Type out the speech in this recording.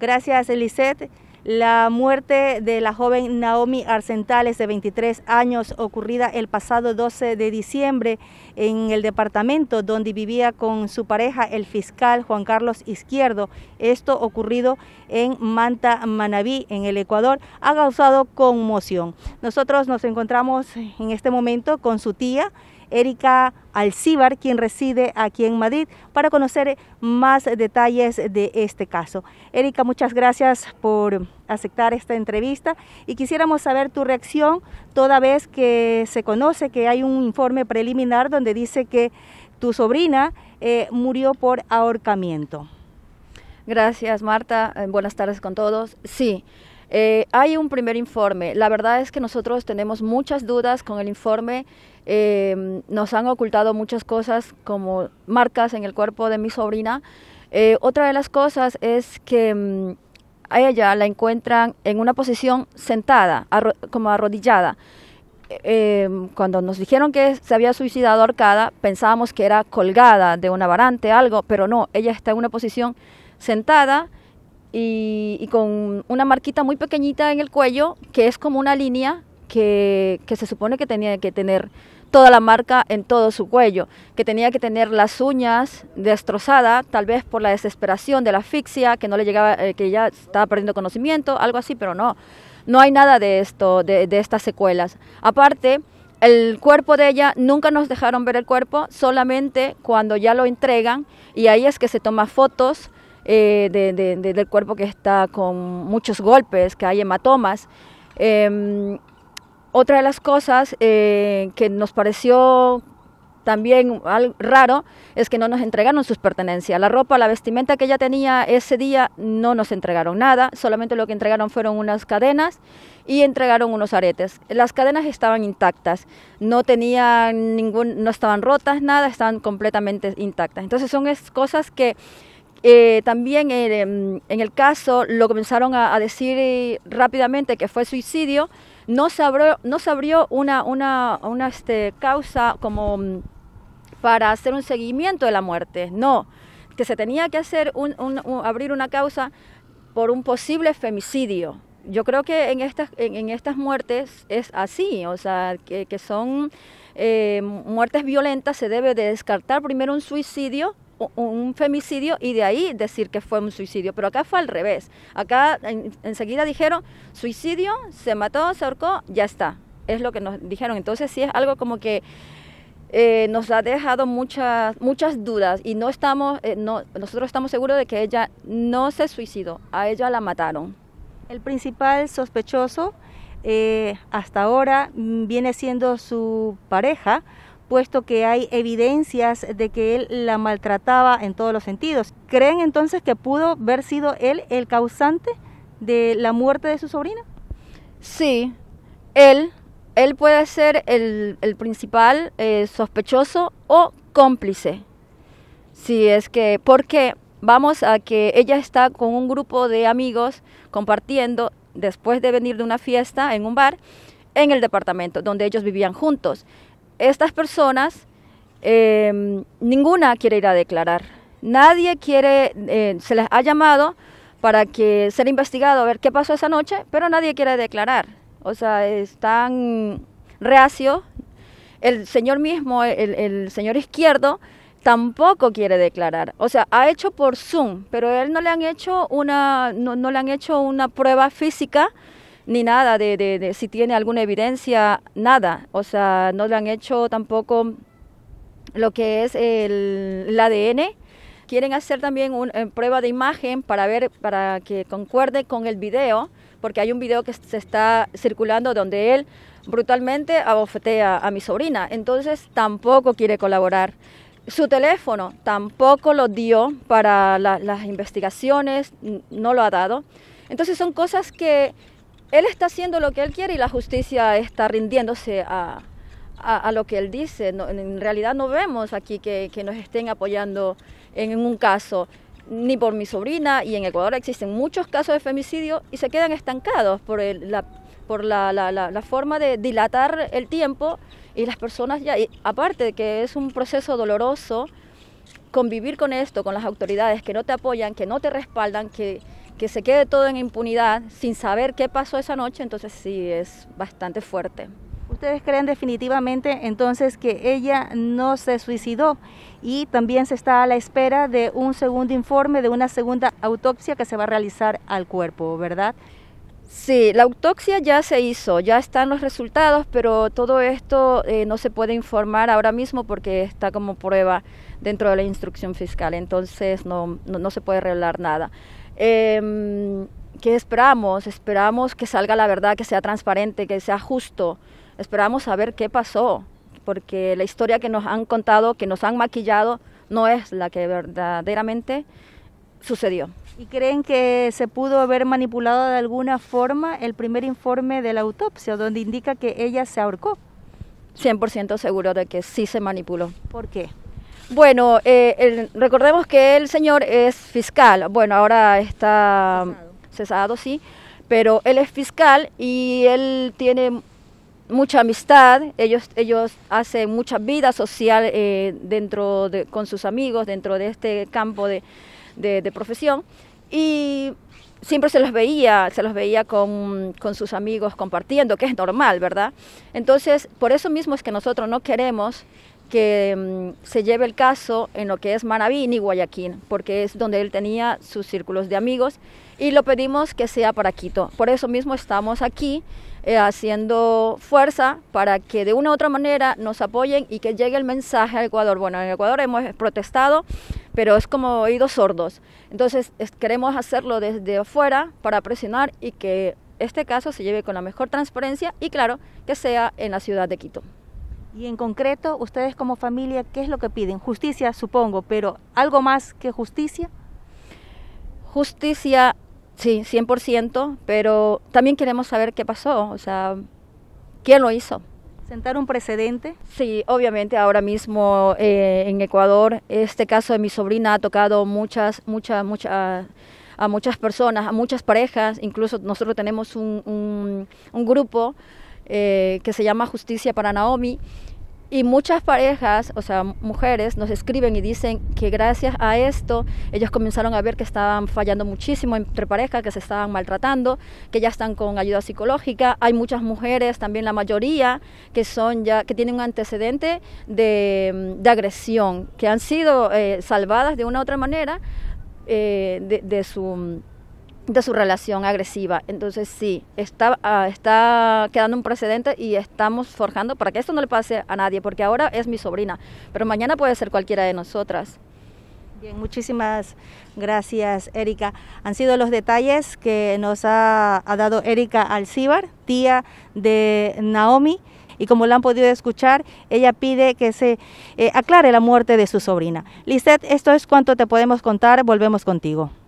Gracias, Elisette. La muerte de la joven Naomi Arcentales, de 23 años, ocurrida el pasado 12 de diciembre en el departamento donde vivía con su pareja, el fiscal Juan Carlos Izquierdo, esto ocurrido en Manta, Manabí, en el Ecuador, ha causado conmoción. Nosotros nos encontramos en este momento con su tía, Erika Alcíbar, quien reside aquí en Madrid, para conocer más detalles de este caso. Erika, muchas gracias por aceptar esta entrevista y quisiéramos saber tu reacción toda vez que se conoce que hay un informe preliminar donde dice que tu sobrina eh, murió por ahorcamiento. Gracias, Marta. Eh, buenas tardes con todos. Sí, eh, hay un primer informe. La verdad es que nosotros tenemos muchas dudas con el informe. Eh, nos han ocultado muchas cosas como marcas en el cuerpo de mi sobrina. Eh, otra de las cosas es que mm, a ella la encuentran en una posición sentada, como arrodillada. cuando nos dijeron que se había suicidado ahorcada, pensábamos que era colgada de una varante, algo, pero no, ella está en una posición sentada y, con una marquita muy pequeñita en el cuello, que es como una línea que, se supone que tenía que tener toda la marca en todo su cuello, que tenía que tener las uñas destrozadas, tal vez por la desesperación de la asfixia, que no le llegaba, eh, que ya estaba perdiendo conocimiento, algo así, pero no, no hay nada de esto, de, de estas secuelas. Aparte, el cuerpo de ella, nunca nos dejaron ver el cuerpo, solamente cuando ya lo entregan, y ahí es que se toma fotos eh, de, del cuerpo que está con muchos golpes, que hay hematomas. Em, otra de las cosas eh, que nos pareció también raro es que no nos entregaron sus pertenencias. La ropa, la vestimenta que ella tenía ese día no nos entregaron nada, solamente lo que entregaron fueron unas cadenas y entregaron unos aretes. Las cadenas estaban intactas, no tenían ningún, no estaban rotas, nada, estaban completamente intactas. Entonces son cosas que eh, también eh, mm, en, el caso lo comenzaron a, decir eh, rápidamente que fue suicidio, no se abrió, no se abrió una, una, una este, causa como mm, para hacer un seguimiento de la muerte, no, que se tenía que hacer abrir una causa por un posible femicidio. Yo creo que en estas, estas muertes es así, o sea, que, que son eh, muertes violentas, se debe de descartar primero un suicidio un femicidio y de ahí decir que fue un suicidio. Pero acá fue al revés. Acá enseguida dijeron suicidio, se mató, se ahorcó, ya está. Es lo que nos dijeron. Entonces sí es algo como que eh, nos ha dejado muchas, muchas dudas y no estamos, eh, nosotros estamos seguros de que ella no se suicidó, a ella la mataron. El principal sospechoso eh, hasta ahora mm, viene siendo su pareja, puesto que hay evidencias de que él la maltrataba en todos los sentidos. ¿Creen entonces que pudo haber sido él el causante de la muerte de su sobrina? Sí, él, él puede ser el, el principal eh, sospechoso o cómplice. Si es que, porque vamos a que ella está con un grupo de amigos compartiendo después de venir de una fiesta en un bar en el departamento donde ellos vivían juntos estas personas, em, ninguna quiere ir a declarar. Nadie quiere, eh, se les ha llamado para que ser investigado a ver qué pasó esa noche, pero nadie quiere declarar. O sea, están reacio. El señor mismo, el, señor izquierdo, tampoco quiere declarar. O sea, ha hecho por Zoom, pero a él no le han hecho una, no, no le han hecho una prueba física ni nada de, si tiene alguna evidencia, nada. O sea, no le han hecho tampoco lo que es el, ADN. Quieren hacer también una eh, prueba de imagen para ver, para que concuerde con el video, porque hay un video que se está circulando donde él brutalmente abofetea a mi sobrina. Entonces tampoco quiere colaborar. Su teléfono tampoco lo dio para las investigaciones, no lo ha dado. Entonces son cosas que él está haciendo lo que él quiere y la justicia está rindiéndose a, lo que él dice. en realidad no vemos aquí que, nos estén apoyando en un caso ni por mi sobrina, y en Ecuador existen muchos casos de femicidio y se quedan estancados por, la, por la, la, la, forma de dilatar el tiempo y las personas ya, aparte de que es un proceso doloroso, convivir con esto, con las autoridades que no te apoyan, que no te respaldan, que, que se quede todo en impunidad sin saber qué pasó esa noche, entonces sí es bastante fuerte. ¿Ustedes creen definitivamente entonces que ella no se suicidó? Y también se está a la espera de un segundo informe, de una segunda autopsia que se va a realizar al cuerpo, ¿verdad? Sí, la autopsia ya se hizo, ya están los resultados, pero todo esto eh, no se puede informar ahora mismo porque está como prueba dentro de la instrucción fiscal, entonces no, no se puede revelar nada. Eh, ¿Qué esperamos? Esperamos que salga la verdad, que sea transparente, que sea justo. Esperamos saber qué pasó, porque la historia que nos han contado, que nos han maquillado, no es la que verdaderamente sucedió. ¿Y creen que se pudo haber manipulado de alguna forma el primer informe de la autopsia, donde indica que ella se ahorcó? 100% seguro de que sí se manipuló. ¿Por qué? Bueno, eh, recordemos que el señor es fiscal. Bueno, ahora está cesado. sí, pero él es fiscal y él tiene mucha amistad. Ellos, ellos hacen mucha vida social eh, dentro de, con sus amigos, dentro de este campo de, de, de profesión y siempre se los veía, se los veía con, con, sus amigos compartiendo, que es normal, ¿verdad? Entonces, por eso mismo es que nosotros no queremos que mm, se lleve el caso en lo que es Manabí y Guayaquil, porque es donde él tenía sus círculos de amigos y lo pedimos que sea para Quito. Por eso mismo estamos aquí eh, haciendo fuerza para que de una u otra manera nos apoyen y que llegue el mensaje a Ecuador. Bueno, en Ecuador hemos protestado, pero es como oídos sordos. Entonces queremos hacerlo desde afuera para presionar y que este caso se lleve con la mejor transparencia y claro, que sea en la ciudad de Quito. Y en concreto, ustedes como familia, ¿qué es lo que piden? Justicia, supongo, pero ¿algo más que justicia? Justicia, sí, 100%, pero también queremos saber qué pasó, o sea, ¿quién lo hizo? ¿Sentar un precedente? Sí, obviamente ahora mismo eh, en Ecuador, este caso de mi sobrina ha tocado muchas, muchas, muchas a muchas personas, a muchas parejas, incluso nosotros tenemos un, un grupo eh, que se llama Justicia para Naomi. Y muchas parejas, o sea, mujeres, nos escriben y dicen que gracias a esto ellos comenzaron a ver que estaban fallando muchísimo entre parejas, que se estaban maltratando, que ya están con ayuda psicológica. Hay muchas mujeres, también la mayoría, que son ya que tienen un antecedente de, agresión, que han sido eh, salvadas de una u otra manera eh, de, de su de su relación agresiva. Entonces sí, está, ah, está quedando un precedente y estamos forjando para que esto no le pase a nadie, porque ahora es mi sobrina, pero mañana puede ser cualquiera de nosotras. Bien, muchísimas gracias, Erika. Han sido los detalles que nos ha, ha dado Erika Alcíbar, tía de Naomi y como la han podido escuchar, ella pide que se eh, aclare la muerte de su sobrina. Lisette, esto es cuanto te podemos contar, volvemos contigo.